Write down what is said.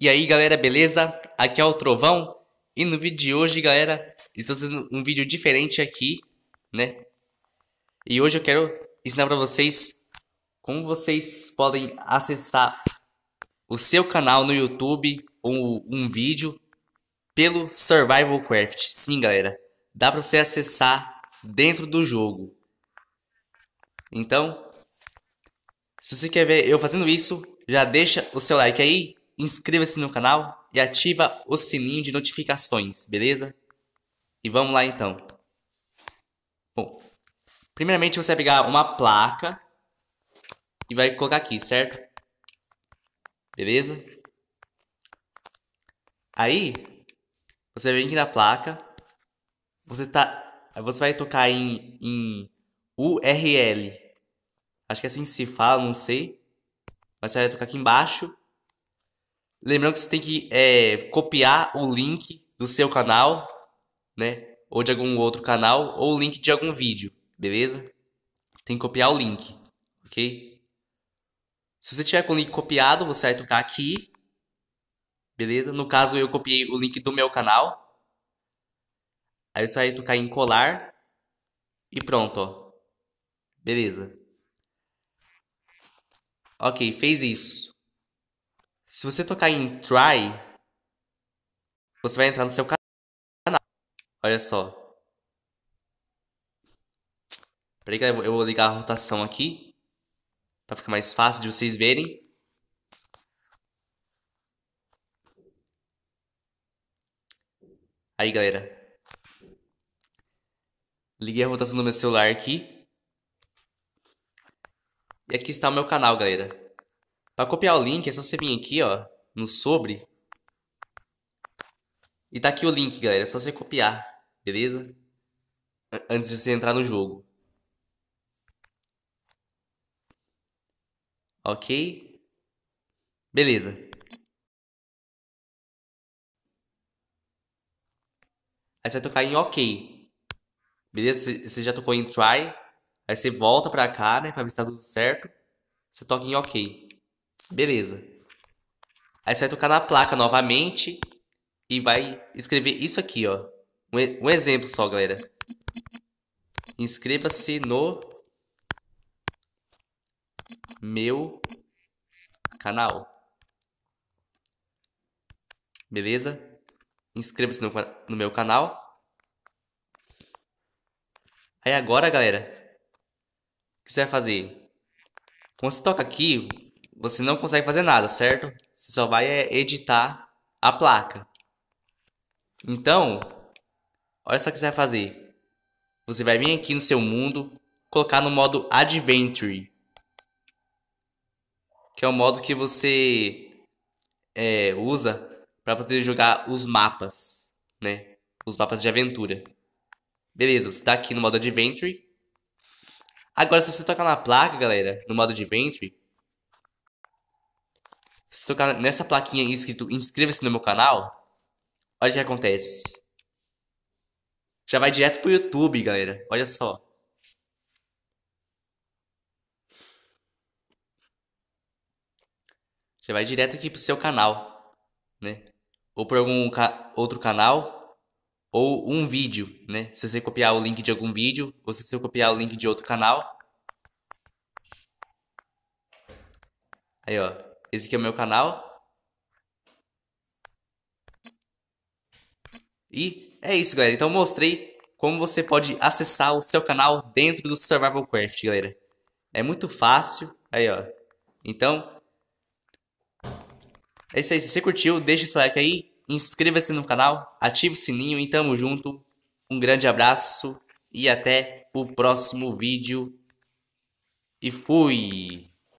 E aí galera, beleza? Aqui é o Trovão E no vídeo de hoje galera, estou fazendo um vídeo diferente aqui, né? E hoje eu quero ensinar para vocês como vocês podem acessar o seu canal no YouTube ou um vídeo pelo Survival Craft. Sim galera, dá para você acessar dentro do jogo. Então, se você quer ver eu fazendo isso, já deixa o seu like aí inscreva-se no canal e ativa o sininho de notificações, beleza? E vamos lá então. Bom, primeiramente você vai pegar uma placa e vai colocar aqui, certo? Beleza? Aí, você vem aqui na placa, você tá, você vai tocar em, em URL. Acho que é assim se fala, não sei. Mas você vai tocar aqui embaixo Lembrando que você tem que é, copiar o link do seu canal, né? Ou de algum outro canal, ou o link de algum vídeo, beleza? Tem que copiar o link, ok? Se você tiver com o link copiado, você vai tocar aqui, beleza? No caso, eu copiei o link do meu canal. Aí você vai tocar em colar e pronto, ó. Beleza. Ok, fez isso. Se você tocar em try, você vai entrar no seu canal. Olha só. Peraí que eu vou ligar a rotação aqui. Pra ficar mais fácil de vocês verem. Aí, galera. Liguei a rotação do meu celular aqui. E aqui está o meu canal, galera. Para copiar o link é só você vir aqui, ó, no sobre. E tá aqui o link, galera, é só você copiar, beleza? Antes de você entrar no jogo. Ok? Beleza. Aí você vai tocar em OK. Beleza? Você já tocou em Try. Aí você volta pra cá, né? Pra ver se tá tudo certo. Você toca em OK. Beleza. Aí você vai tocar na placa novamente e vai escrever isso aqui, ó. Um, um exemplo só, galera. Inscreva-se no meu canal. Beleza? Inscreva-se no, no meu canal. Aí agora, galera, o que você vai fazer? Quando você toca aqui, você não consegue fazer nada, certo? Você só vai é, editar a placa. Então, olha só o que você vai fazer. Você vai vir aqui no seu mundo, colocar no modo Adventure. Que é o modo que você é, usa para poder jogar os mapas, né? Os mapas de aventura. Beleza, você está aqui no modo Adventure. Agora, se você tocar na placa, galera, no modo Adventure, se tocar nessa plaquinha escrito inscreva-se no meu canal, olha o que acontece. Já vai direto pro YouTube, galera. Olha só. Já vai direto aqui pro seu canal, né? Ou por algum ca outro canal, ou um vídeo, né? Se você copiar o link de algum vídeo, ou se você copiar o link de outro canal. Aí, ó. Esse aqui é o meu canal. E é isso, galera. Então mostrei como você pode acessar o seu canal dentro do Survival Craft, galera. É muito fácil. Aí, ó. Então, é isso aí. Se você curtiu, deixa seu like aí. Inscreva-se no canal, ative o sininho e tamo junto. Um grande abraço e até o próximo vídeo. E fui!